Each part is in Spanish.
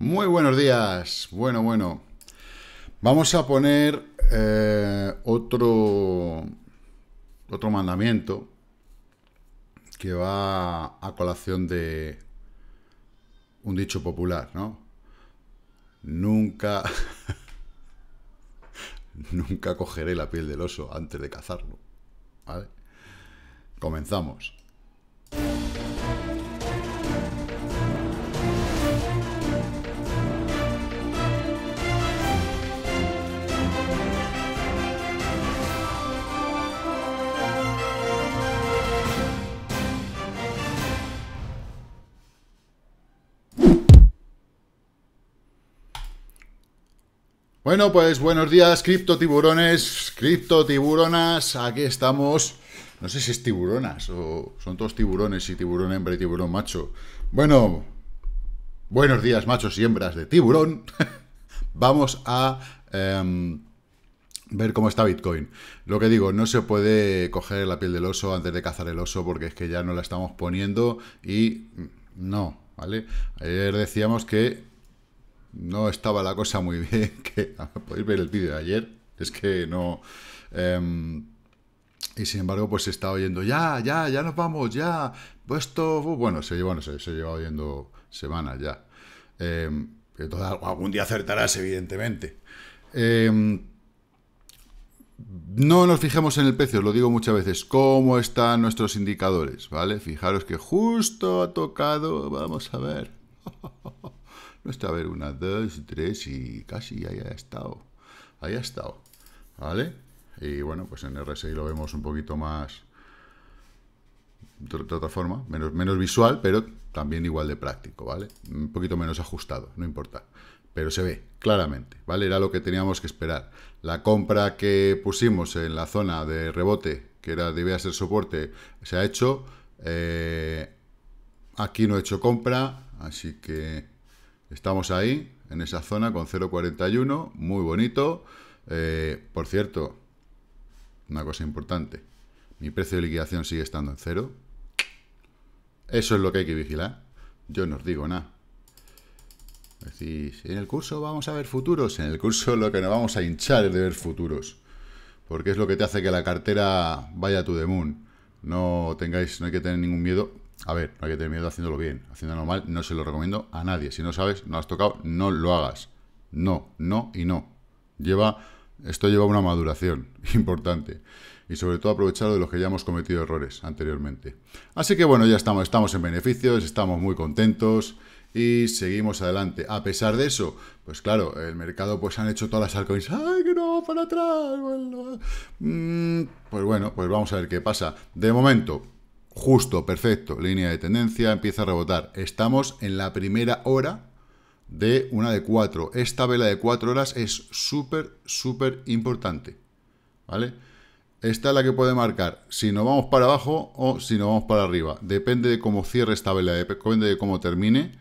Muy buenos días. Bueno, bueno. Vamos a poner eh, otro, otro mandamiento que va a colación de un dicho popular, ¿no? Nunca... nunca cogeré la piel del oso antes de cazarlo. ¿Vale? Comenzamos. Bueno, pues buenos días, cripto tiburones, cripto tiburonas, aquí estamos. No sé si es tiburonas o son todos tiburones y tiburón hembra y tiburón macho. Bueno, buenos días, machos y hembras de tiburón. Vamos a em, ver cómo está Bitcoin. Lo que digo, no se puede coger la piel del oso antes de cazar el oso porque es que ya no la estamos poniendo y mm, no, ¿vale? Ayer decíamos que no estaba la cosa muy bien, que ah, podéis ver el vídeo de ayer, es que no... Em, y sin embargo, pues se está oyendo, ya, ya, ya nos vamos, ya, pues esto, uh", bueno, se lleva, se lleva oyendo semanas ya. Em, algún día acertarás, evidentemente. Em, no nos fijemos en el precio, os lo digo muchas veces, cómo están nuestros indicadores, ¿vale? Fijaros que justo ha tocado, vamos a ver. No está, a ver, una, dos, tres y casi ahí ha estado. Ahí ha estado, ¿vale? Y bueno, pues en RSI lo vemos un poquito más de otra forma, menos, menos visual, pero también igual de práctico, ¿vale? Un poquito menos ajustado, no importa. Pero se ve claramente, ¿vale? Era lo que teníamos que esperar. La compra que pusimos en la zona de rebote, que era debía ser soporte, se ha hecho. Eh, aquí no he hecho compra, así que Estamos ahí, en esa zona, con 0.41, muy bonito. Eh, por cierto, una cosa importante, mi precio de liquidación sigue estando en cero. Eso es lo que hay que vigilar. Yo no os digo nada. Decís, en el curso vamos a ver futuros. En el curso lo que nos vamos a hinchar es de ver futuros. Porque es lo que te hace que la cartera vaya a tu the moon. No tengáis, no hay que tener ningún miedo a ver, no hay que tener miedo haciéndolo bien. Haciéndolo mal no se lo recomiendo a nadie. Si no sabes, no has tocado, no lo hagas. No, no y no. Lleva, esto lleva una maduración importante. Y sobre todo aprovecharlo de los que ya hemos cometido errores anteriormente. Así que bueno, ya estamos, estamos en beneficios, estamos muy contentos y seguimos adelante. A pesar de eso, pues claro, el mercado pues han hecho todas las altcoins, ¡ay, que no, para atrás! Mm, pues bueno, pues vamos a ver qué pasa. De momento, Justo, perfecto, línea de tendencia, empieza a rebotar. Estamos en la primera hora de una de cuatro, Esta vela de cuatro horas es súper, súper importante. ¿Vale? Esta es la que puede marcar si nos vamos para abajo o si nos vamos para arriba. Depende de cómo cierre esta vela, depende de cómo termine.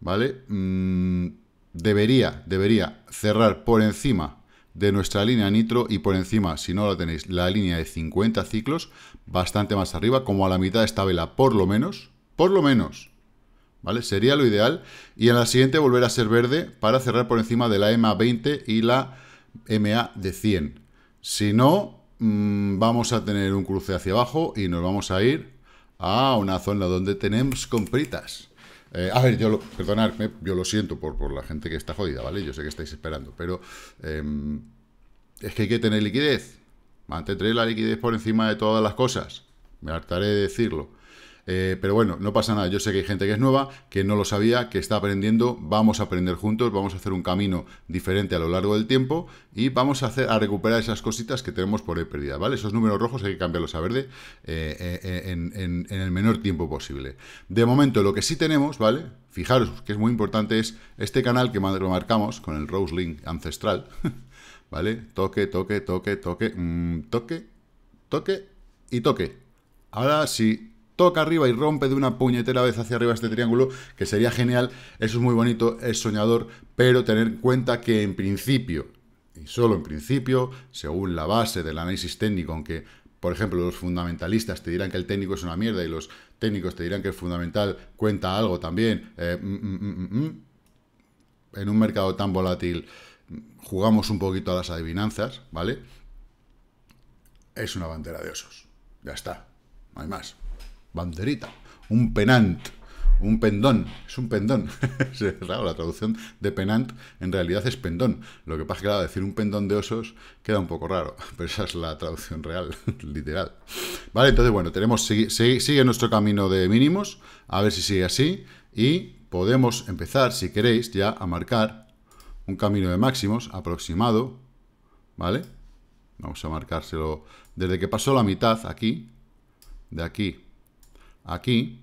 ¿Vale? Mm, debería, debería cerrar por encima de nuestra línea nitro y por encima, si no la tenéis, la línea de 50 ciclos, bastante más arriba, como a la mitad de esta vela, por lo menos, por lo menos, ¿vale? Sería lo ideal. Y en la siguiente volver a ser verde para cerrar por encima de la EMA 20 y la e MA de 100. Si no, mm, vamos a tener un cruce hacia abajo y nos vamos a ir a una zona donde tenemos compritas. Eh, a ver, yo lo, perdonadme, yo lo siento por, la gente que está jodida, ¿vale? Yo sé que estáis esperando, pero em, es que hay que tener liquidez. Mantendré la liquidez por encima de todas las cosas. Me hartaré de decirlo. Eh, pero bueno, no pasa nada. Yo sé que hay gente que es nueva, que no lo sabía, que está aprendiendo. Vamos a aprender juntos, vamos a hacer un camino diferente a lo largo del tiempo y vamos a, hacer, a recuperar esas cositas que tenemos por ahí perdidas, ¿vale? Esos números rojos hay que cambiarlos a verde eh, eh, en, el menor tiempo posible. De momento, lo que sí tenemos, ¿vale? Fijaros que es muy importante es este canal que lo marcamos con el Rose Link ancestral, ¿vale? Toque, toque, toque, toque, mm, toque, toque y toque. Ahora sí, toca arriba y rompe de una puñetera vez hacia arriba este triángulo, que sería genial, eso es muy bonito, es soñador, pero tener en cuenta que en principio, y solo en principio, según la base del análisis técnico, aunque por ejemplo, los fundamentalistas te dirán que el técnico es una mierda y los técnicos te dirán que el fundamental cuenta algo también. Eh, mm, mm, mm, en un mercado tan volátil jugamos un poquito a las adivinanzas, ¿vale? Es una bandera de osos. Ya está. No hay más banderita, un penant, un pendón, es un pendón. es raro, la traducción de penant en realidad es pendón. Lo que pasa es que, decir un pendón de osos queda un poco raro, pero esa es la traducción real, literal. Vale, entonces, bueno, tenemos sigue nuestro camino de mínimos, a ver si sigue así, y podemos empezar, si queréis, ya a marcar un camino de máximos aproximado, ¿vale? Vamos a marcárselo desde que pasó la mitad aquí, de aquí aquí,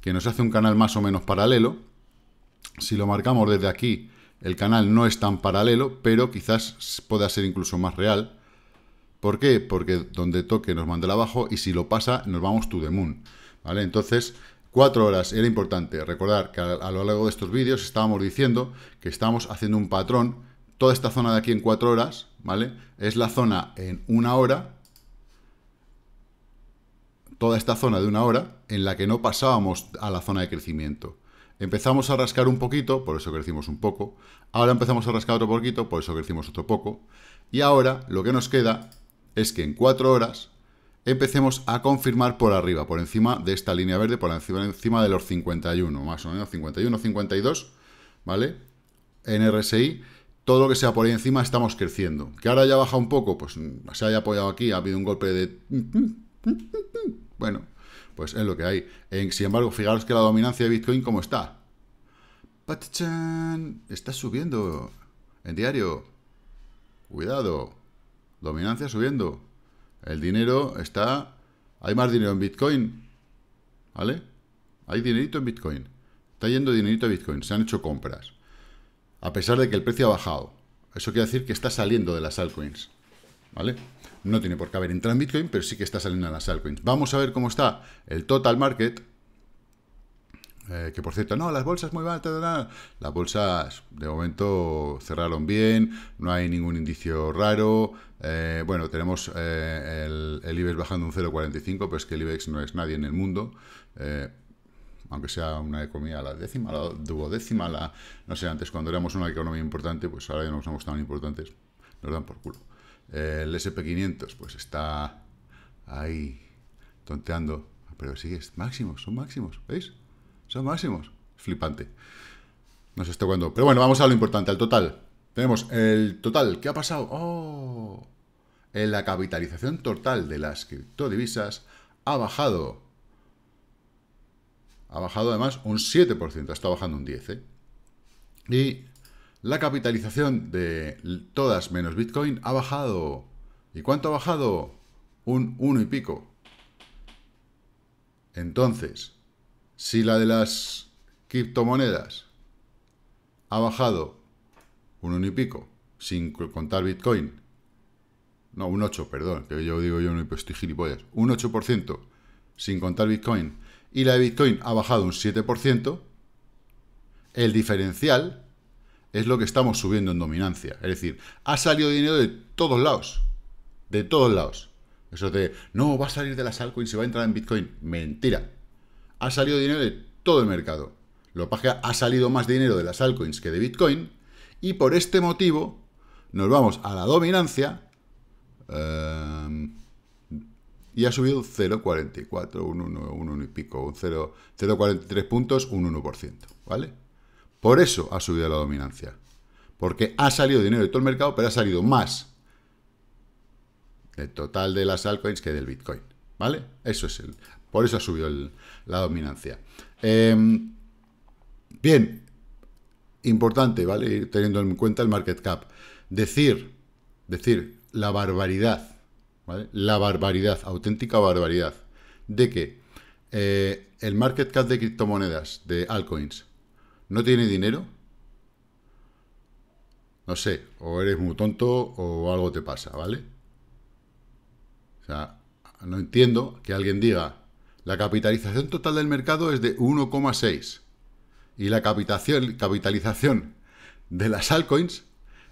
que nos hace un canal más o menos paralelo. Si lo marcamos desde aquí, el canal no es tan paralelo, pero quizás pueda ser incluso más real. ¿Por qué? Porque donde toque nos manda abajo y si lo pasa nos vamos to the moon. ¿Vale? Entonces, cuatro horas era importante. Recordar que a, a lo largo de estos vídeos estábamos diciendo que estamos haciendo un patrón. Toda esta zona de aquí en cuatro horas, ¿vale? Es la zona en una hora toda esta zona de una hora en la que no pasábamos a la zona de crecimiento. Empezamos a rascar un poquito, por eso crecimos un poco. Ahora empezamos a rascar otro poquito, por eso crecimos otro poco. Y ahora lo que nos queda es que en cuatro horas empecemos a confirmar por arriba, por encima de esta línea verde, por encima, de los 51, más o menos, 51, 52, ¿vale? En RSI, todo lo que sea por ahí encima estamos creciendo. Que ahora ya baja un poco, pues se haya apoyado aquí, ha habido un golpe de... Bueno, pues es lo que hay. En, sin embargo, fijaros que la dominancia de Bitcoin, ¿cómo está? Patachan, está subiendo en diario. Cuidado, dominancia subiendo. El dinero está... Hay más dinero en Bitcoin, ¿vale? Hay dinerito en Bitcoin. Está yendo dinerito a Bitcoin, se han hecho compras. A pesar de que el precio ha bajado. Eso quiere decir que está saliendo de las altcoins, ¿vale? No tiene por qué haber entrado en Bitcoin, pero sí que está saliendo en las altcoins. Vamos a ver cómo está el total market. Eh, que por cierto, no, las bolsas muy mal, las bolsas de momento cerraron bien, no hay ningún indicio raro, eh, bueno, tenemos eh, el, IBEX bajando un 0,45, pero es que el IBEX no es nadie en el mundo, aunque sea una economía a la décima, la duodécima, la, no sé, antes cuando éramos una economía importante, pues ahora ya no somos tan importantes, nos dan por culo. El SP500, pues está ahí tonteando, pero sí, es máximo, son máximos, ¿veis? Son máximos, flipante. No sé hasta cuándo. Pero bueno, vamos a lo importante, al total. Tenemos el total, ¿qué ha pasado? ¡Oh! En la capitalización total de las criptodivisas ha bajado. Ha bajado además un 7%, está bajando un 10%. ¿eh? Y la capitalización de todas menos Bitcoin ha bajado. ¿Y cuánto ha bajado? Un uno y pico. Entonces, si la de las criptomonedas ha bajado un uno y pico, sin contar Bitcoin, no, un 8, perdón, que yo digo yo no pues estoy gilipollas, un 8% sin contar Bitcoin, y la de Bitcoin ha bajado un 7%, el diferencial es lo que estamos subiendo en dominancia. Es decir, ha salido dinero de todos lados. De todos lados. Eso de, no, va a salir de las altcoins y va a entrar en Bitcoin. Mentira. Ha salido dinero de todo el mercado. Lo que ha salido más dinero de las altcoins que de Bitcoin. Y por este motivo nos vamos a la dominancia. Em, y ha subido 0,44, un 1, y pico, 0,43 puntos, un 1%, ¿vale? Por eso ha subido la dominancia. Porque ha salido dinero de todo el mercado, pero ha salido más El total de las altcoins que del Bitcoin. ¿Vale? Eso es el. Por eso ha subido la dominancia. Em, bien, importante, ¿vale? Ir teniendo en cuenta el market cap. Decir, decir, la barbaridad, La barbaridad, auténtica barbaridad, de que eh, el market cap de criptomonedas, de altcoins, ¿No tiene dinero? No sé, o eres muy tonto o algo te pasa, ¿vale? O sea, no entiendo que alguien diga, la capitalización total del mercado es de 1,6 y la capitalización de las altcoins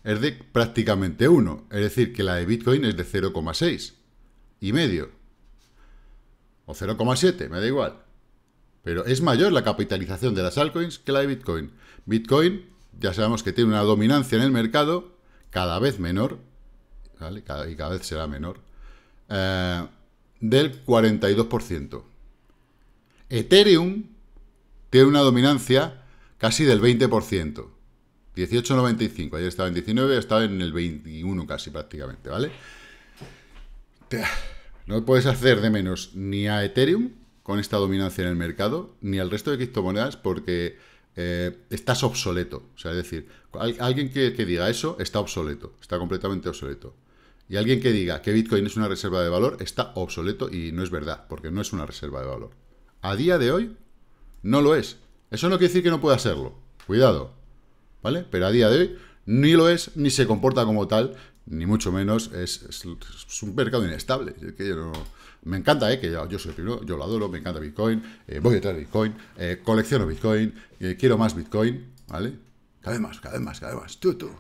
es de prácticamente 1, es decir, que la de Bitcoin es de 0,6 y medio, o 0,7, me da igual. Pero es mayor la capitalización de las altcoins que la de Bitcoin. Bitcoin ya sabemos que tiene una dominancia en el mercado cada vez menor, ¿vale? y cada vez será menor, eh, del 42%. Ethereum tiene una dominancia casi del 20%. 18,95. Ayer estaba en 19, estaba en el 21 casi prácticamente, ¿vale? No puedes hacer de menos ni a Ethereum con esta dominancia en el mercado, ni al resto de criptomonedas, porque eh, estás obsoleto. O sea, es decir, alguien que, diga eso está obsoleto, está completamente obsoleto. Y alguien que diga que Bitcoin es una reserva de valor está obsoleto y no es verdad, porque no es una reserva de valor. A día de hoy, no lo es. Eso no quiere decir que no pueda serlo. Cuidado. ¿Vale? Pero a día de hoy ni lo es, ni se comporta como tal, ni mucho menos. Es, un mercado inestable. que yo no me encanta, ¿eh? que yo, yo soy el primero, yo lo adoro, me encanta Bitcoin, eh, voy a traer Bitcoin, eh, colecciono Bitcoin, eh, quiero más Bitcoin, ¿vale? Cada vez más, cada vez más, cada vez más, tú, tú,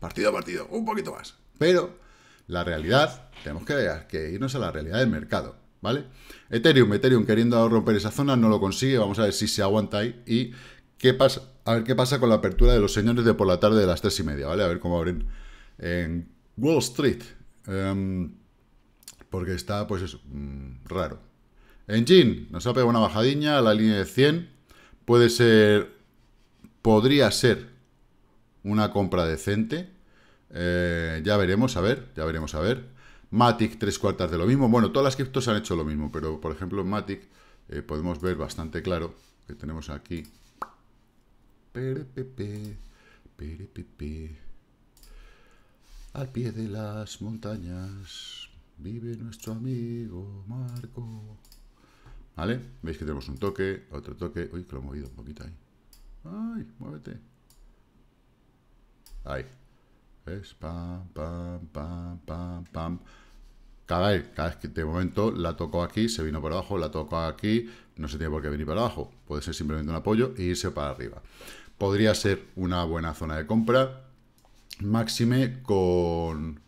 partido a partido, un poquito más. Pero la realidad, tenemos que, irnos a la realidad del mercado, ¿vale? Ethereum, Ethereum queriendo romper esa zona, no lo consigue, vamos a ver si se aguanta ahí y qué pasa, a ver qué pasa con la apertura de los señores de por la tarde de las tres y media, ¿vale? A ver cómo abren en Wall Street. Em, porque está, pues eso, mm, raro. Engine, nos ha pegado una bajadilla a la línea de 100. Puede ser, podría ser una compra decente. Eh, ya veremos, a ver, ya veremos, a ver. Matic, tres cuartas de lo mismo. Bueno, todas las criptos han hecho lo mismo, pero por ejemplo en Matic eh, podemos ver bastante claro que tenemos aquí... Al pie de las montañas. Vive nuestro amigo Marco. ¿Vale? Veis que tenemos un toque, otro toque. Uy, que lo he movido un poquito ahí. ¡Ay! ¡Muévete! Ahí. ¿Ves? Pam, pam, pam, pam, pam. Cada vez, que de momento la tocó aquí, se vino para abajo, la tocó aquí, no se tiene por qué venir para abajo. Puede ser simplemente un apoyo e irse para arriba. Podría ser una buena zona de compra. Máxime con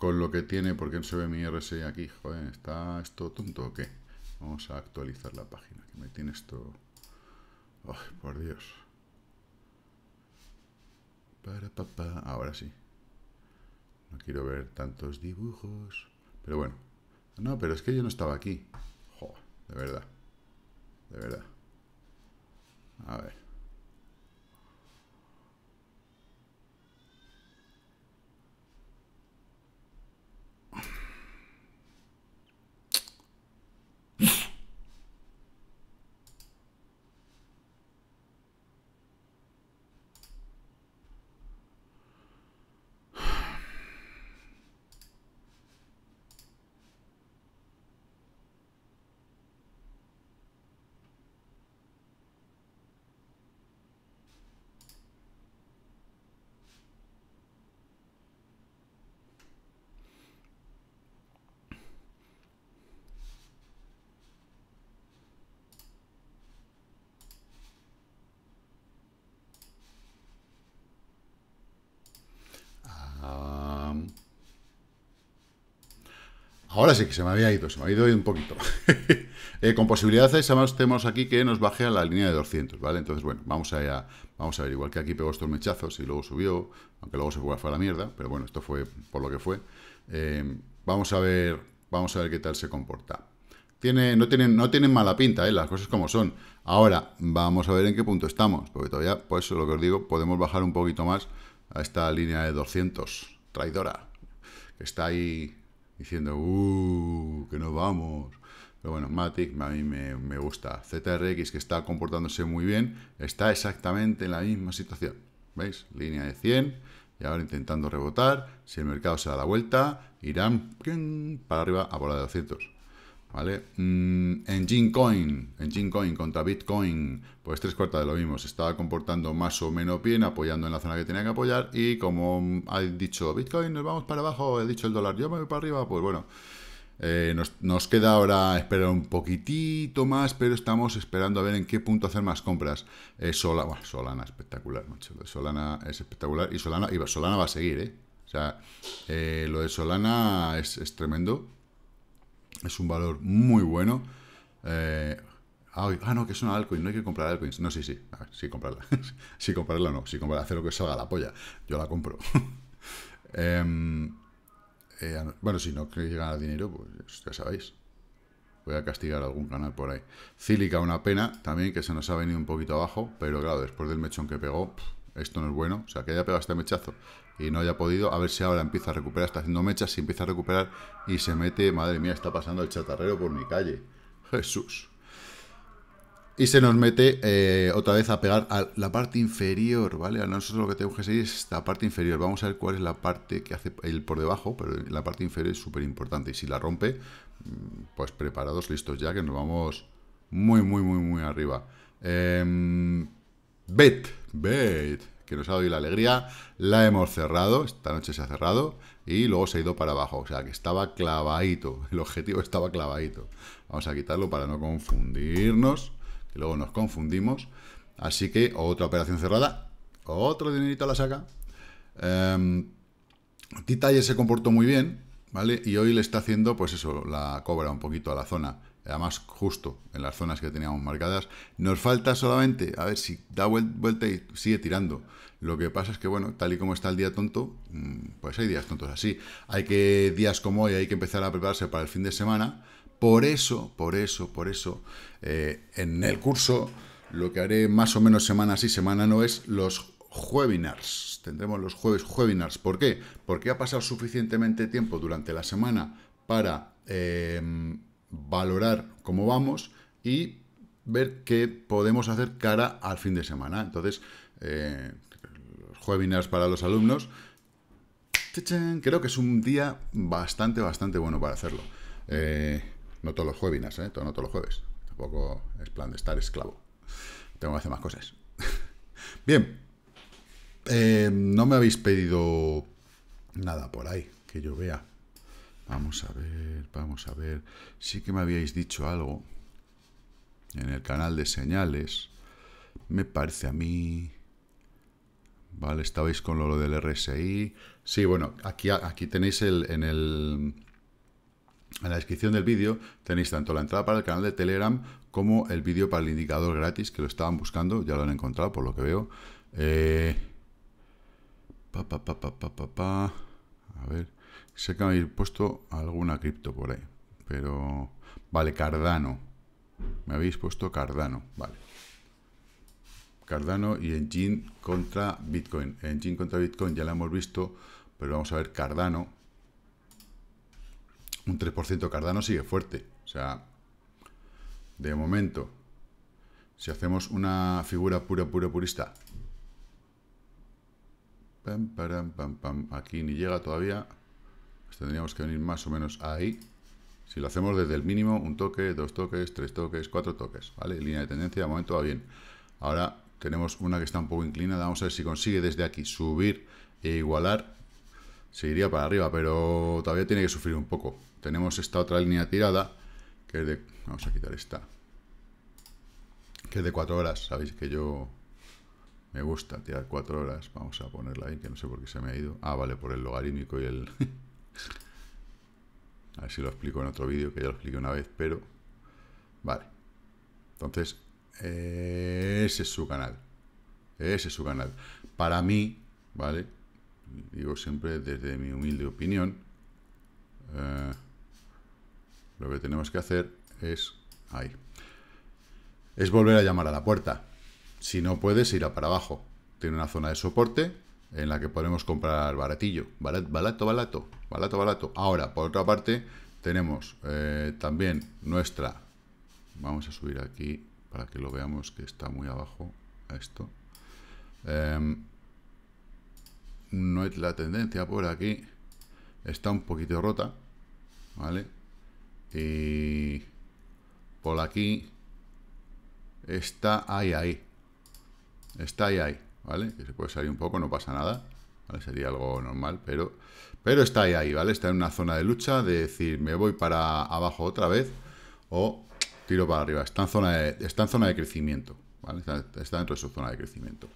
con lo que tiene, porque no se ve mi RSI aquí? Joder, ¿está esto tonto o qué? Vamos a actualizar la página, que me tiene esto... ¡Ay, por Dios. Para papá, ahora sí. No quiero ver tantos dibujos. Pero bueno. No, pero es que yo no estaba aquí. de verdad. De verdad. A ver. Ahora sí que se me había ido, se me había ido un poquito. Eh, con posibilidades, además tenemos aquí que nos baje a la línea de 200, ¿vale? Entonces, bueno, vamos a, vamos a ver, igual que aquí pegó estos mechazos y luego subió, aunque luego se fue, a la mierda, pero bueno, esto fue por lo que fue. Eh, vamos a ver, vamos a ver qué tal se comporta. Tiene, no, tienen, no tienen mala pinta, ¿eh? las cosas como son. Ahora, vamos a ver en qué punto estamos, porque todavía, pues eso lo que os digo, podemos bajar un poquito más a esta línea de 200, traidora, que está ahí diciendo, uh, que nos vamos. Pero bueno, Matic a mí me, gusta. ZRX que está comportándose muy bien, está exactamente en la misma situación. ¿Veis? Línea de 100 y ahora intentando rebotar. Si el mercado se da la vuelta, irán para arriba a por de 200. ¿vale? Mm, en Coin, en contra Bitcoin, pues tres cuartas de lo mismo, se estaba comportando más o menos bien, apoyando en la zona que tenía que apoyar y como ha dicho Bitcoin, nos vamos para abajo, he dicho el dólar, yo me voy para arriba, pues bueno, eh, nos, queda ahora esperar un poquitito más, pero estamos esperando a ver en qué punto hacer más compras. Eh, Solana, bueno, Solana espectacular, macho. Solana es espectacular y Solana, y Solana va a seguir, ¿eh? O sea, eh, lo de Solana es tremendo. Es un valor muy bueno. Eh, ah, no, que es una altcoin, no hay que comprar altcoins. No, sí, sí, sí comprarla. sí comprarla o no, sí comprarla, hacer lo que salga la polla. Yo la compro. Em, eh, bueno, si no queréis ganar dinero, pues ya sabéis. Voy a castigar algún canal por ahí. Cílica, una pena también, que se nos ha venido un poquito abajo, pero claro, después del mechón que pegó, esto no es bueno. O sea, que haya pegado este mechazo, y no haya podido. A ver si ahora empieza a recuperar, está haciendo mechas, si empieza a recuperar y se mete, madre mía, está pasando el chatarrero por mi calle. Jesús. Y se nos mete eh, otra vez a pegar a la parte inferior, ¿vale? A nosotros lo que tenemos que seguir es esta parte inferior. Vamos a ver cuál es la parte que hace el por debajo, pero la parte inferior es súper importante. Y si la rompe, mm, pues preparados, listos ya, que nos vamos muy, muy, muy, muy arriba. Em, bet, bet, que nos ha dado la alegría, la hemos cerrado, esta noche se ha cerrado, y luego se ha ido para abajo, o sea que estaba clavadito, el objetivo estaba clavadito. Vamos a quitarlo para no confundirnos, que luego nos confundimos. Así que otra operación cerrada, otro dinerito a la saca. Em, Tita se comportó muy bien, ¿vale? Y hoy le está haciendo, pues eso, la cobra un poquito a la zona además justo en las zonas que teníamos marcadas. Nos falta solamente, a ver si da vuelta y sigue tirando. Lo que pasa es que, bueno, tal y como está el día tonto, mm, pues hay días tontos así. Hay que, días como hoy, hay que empezar a prepararse para el fin de semana. Por eso, por eso, por eso, eh, en el curso lo que haré más o menos semana sí, semana no es los webinars. Tendremos los jueves webinars. ¿Por qué? Porque ha pasado suficientemente tiempo durante la semana para... Em, valorar cómo vamos y ver qué podemos hacer cara al fin de semana. Entonces, eh, los webinars para los alumnos, creo que es un día bastante, bastante bueno para hacerlo. Eh, no todos los webinars, ¿eh? no todos los jueves. Tampoco es plan de estar esclavo. Tengo que hacer más cosas. Bien. no me habéis pedido nada por ahí que yo vea. Vamos a ver, vamos a ver. Sí que me habíais dicho algo en el canal de señales. Me parece a mí... Vale, estabais con lo del RSI. Sí, bueno, aquí, aquí tenéis el, en el... En la descripción del vídeo tenéis tanto la entrada para el canal de Telegram como el vídeo para el indicador gratis que lo estaban buscando, ya lo han encontrado por lo que veo. Eh, pa, pa, pa, pa, pa, pa, pa. A ver. Sé que me habéis puesto alguna cripto por ahí, pero... Vale, Cardano. Me habéis puesto Cardano, vale. Cardano y Engine contra Bitcoin. Engine contra Bitcoin ya la hemos visto, pero vamos a ver Cardano. Un 3% Cardano sigue fuerte. O sea, de momento, si hacemos una figura pura, pura, purista. Pam, pam, pam. Aquí ni llega todavía. Tendríamos que venir más o menos ahí. Si lo hacemos desde el mínimo, un toque, dos toques, tres toques, cuatro toques, ¿vale? Línea de tendencia, de momento va bien. Ahora tenemos una que está un poco inclinada. Vamos a ver si consigue desde aquí subir e igualar. Seguiría para arriba, pero todavía tiene que sufrir un poco. Tenemos esta otra línea tirada, que es de... Vamos a quitar esta. Que es de cuatro horas. Sabéis que yo me gusta tirar cuatro horas. Vamos a ponerla ahí, que no sé por qué se me ha ido. Ah, vale, por el logarítmico y el... A ver si lo explico en otro vídeo, que ya lo expliqué una vez, pero... Vale. Entonces, ese es su canal. Ese es su canal. Para mí, ¿vale? Digo siempre desde mi humilde opinión, eh, lo que tenemos que hacer es... Ahí. Es volver a llamar a la puerta. Si no puedes, irá para abajo. Tiene una zona de soporte en la que podemos comprar baratillo, barato, barato, barato, barato. Ahora, por otra parte, tenemos eh, también nuestra, vamos a subir aquí para que lo veamos que está muy abajo esto. Em, no es la tendencia por aquí, está un poquito rota, ¿vale? Y por aquí está ahí, ahí. Está ahí, ahí. ¿vale? Que se puede salir un poco, no pasa nada, Sería algo normal, pero, pero está ahí, ahí, ¿vale? Está en una zona de lucha de decir, me voy para abajo otra vez o tiro para arriba. Está en zona de, está en zona de crecimiento, Está, dentro de su zona de crecimiento.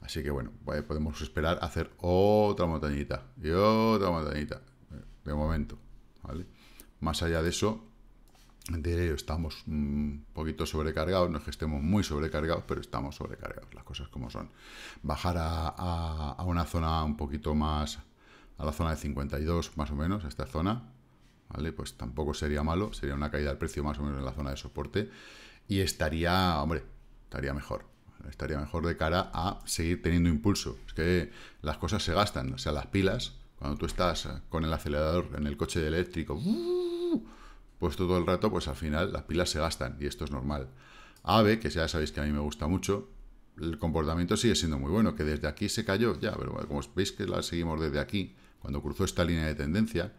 Así que bueno, pues, podemos esperar hacer otra montañita y otra montañita, de momento, Más allá de eso, de estamos un mm, poquito sobrecargados, no es que estemos muy sobrecargados, pero estamos sobrecargados, las cosas como son. Bajar a, una zona un poquito más, a la zona de 52 más o menos, a esta zona, ¿vale? Pues tampoco sería malo, sería una caída del precio más o menos en la zona de soporte y estaría, hombre, estaría mejor, estaría mejor de cara a seguir teniendo impulso. Es que las cosas se gastan, o sea, las pilas, cuando tú estás con el acelerador en el coche eléctrico, pues todo el rato, pues al final las pilas se gastan y esto es normal. AVE, que ya sabéis que a mí me gusta mucho, el comportamiento sigue siendo muy bueno, que desde aquí se cayó, ya, pero como veis que la seguimos desde aquí, cuando cruzó esta línea de tendencia,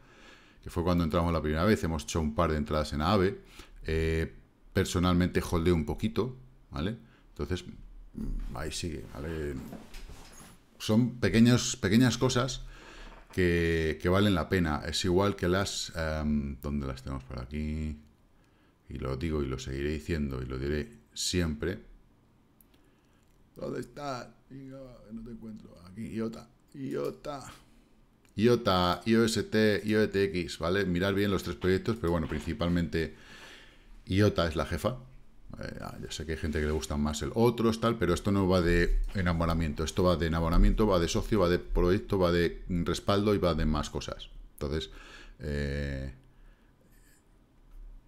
que fue cuando entramos la primera vez, hemos hecho un par de entradas en AVE, eh, personalmente holdeo un poquito, ¿vale? Entonces, mm, ahí sigue, ¿vale? Son pequeños, pequeñas cosas que, valen la pena. Es igual que las... Em, ¿Dónde las tenemos por aquí? Y lo digo y lo seguiré diciendo y lo diré siempre. ¿Dónde está? No te encuentro. Aquí, IOTA. IOTA. IOTA, IOST, IOTX, e ¿vale? Mirar bien los tres proyectos, pero bueno, principalmente IOTA es la jefa. Eh, ah, ya sé que hay gente que le gusta más el otro, tal, pero esto no va de enamoramiento. Esto va de enamoramiento, va de socio, va de proyecto, va de respaldo y va de más cosas. Entonces, eh,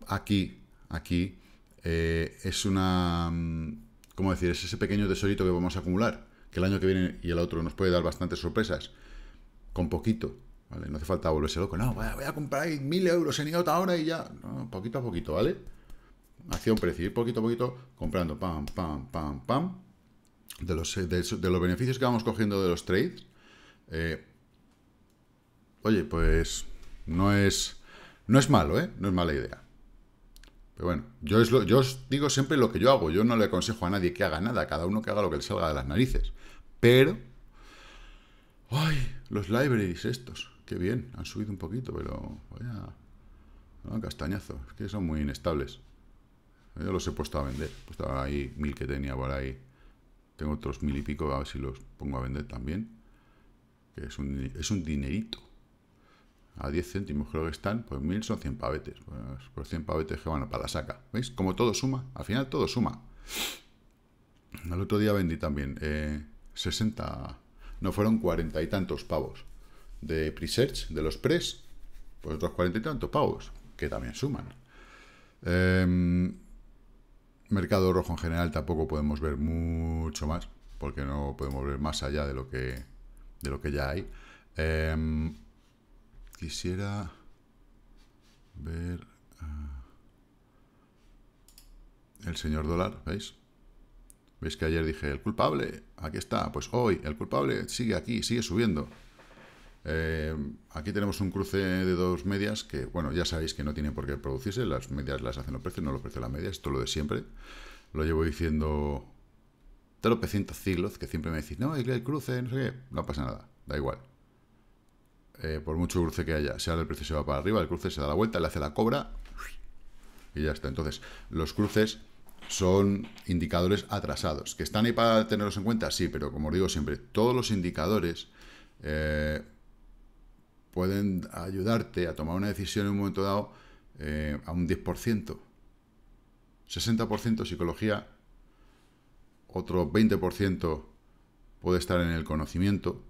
aquí, aquí, eh, es una... Mm, ¿Cómo decir? Es ese pequeño tesorito que vamos a acumular, que el año que viene y el otro nos puede dar bastantes sorpresas, con poquito. ¿vale? No hace falta volverse loco. No, voy a, comprar mil euros en IOTA ahora y ya. poquito a poquito, ¿vale? acción precio, poquito a poquito comprando, pam, pam, pam, pam, de los, de, los beneficios que vamos cogiendo de los trades, eh, oye, pues no es, no es malo, ¿eh? No es mala idea. Pero bueno, yo, es lo, yo os digo siempre lo que yo hago, yo no le aconsejo a nadie que haga nada, cada uno que haga lo que le salga de las narices, pero, ay, los libraries estos, qué bien, han subido un poquito, pero vaya, castañazo, es que son muy inestables. Yo los he puesto a vender. Pues estaba ahí mil que tenía por ahí. Tengo otros mil y pico, a ver si los pongo a vender también. Que es un, es un dinerito. A 10 céntimos creo que están, pues mil son 100 pavetes. por pues, 100 pues pavetes que van para la saca. ¿Veis? Como todo suma. Al final todo suma. El otro día vendí también 60... Eh, no, fueron cuarenta y tantos pavos de search de los Pres. Pues otros cuarenta y tantos pavos, que también suman. Em, mercado rojo en general tampoco podemos ver mucho más, porque no podemos ver más allá de lo que, de lo que ya hay. Em, quisiera ver ah, el señor dólar, ¿veis? ¿Veis que ayer dije, el culpable, aquí está? Pues hoy, el culpable sigue aquí, sigue subiendo. Eh, aquí tenemos un cruce de dos medias que, bueno, ya sabéis que no tiene por qué producirse, las medias las hacen los precios, no los precios las medias, esto lo de siempre. Lo llevo diciendo tropecientos siglos, que siempre me decís, no, el cruce, no pasa nada, da igual. Eh, por mucho cruce que haya, si ahora el precio se va para arriba, el cruce se da la vuelta, le hace la cobra y ya está. Entonces, los cruces son indicadores atrasados, que están ahí para tenerlos en cuenta, sí, pero como os digo siempre, todos los indicadores... Eh, pueden ayudarte a tomar una decisión en un momento dado eh, a un 10%. 60% psicología, otro 20% puede estar en el conocimiento,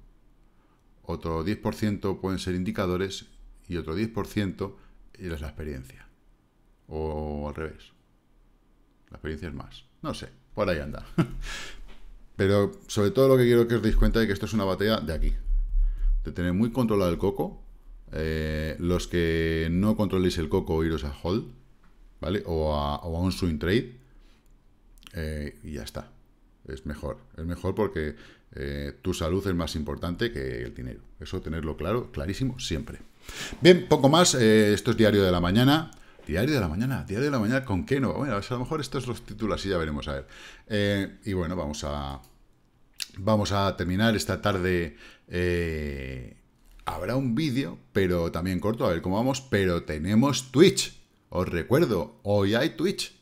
otro 10% pueden ser indicadores y otro 10% es la experiencia. O al revés. La experiencia es más. No sé, por ahí anda. Pero sobre todo lo que quiero que os deis cuenta es que esto es una batalla de aquí, de tener muy controlado el coco. Eh, los que no controléis el coco, iros a hold, ¿vale? O a, un swing trade. Eh, y ya está. Es mejor. Es mejor porque eh, tu salud es más importante que el dinero. Eso tenerlo claro, clarísimo, siempre. Bien, poco más. esto es diario de la mañana. Diario de la mañana, diario de la mañana, ¿con qué no? Bueno, a, lo mejor estos los títulos Así ya veremos, a ver. y bueno, vamos a, Vamos a terminar esta tarde. Eh, habrá un vídeo, pero también corto, a ver cómo vamos. Pero tenemos Twitch. Os recuerdo, hoy hay Twitch.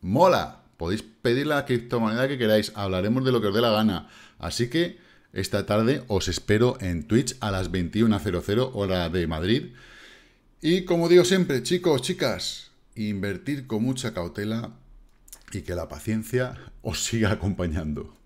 Mola. Podéis pedir la criptomoneda que queráis. Hablaremos de lo que os dé la gana. Así que esta tarde os espero en Twitch a las 21.00 hora de Madrid. Y como digo siempre, chicos, chicas, invertir con mucha cautela y que la paciencia os siga acompañando.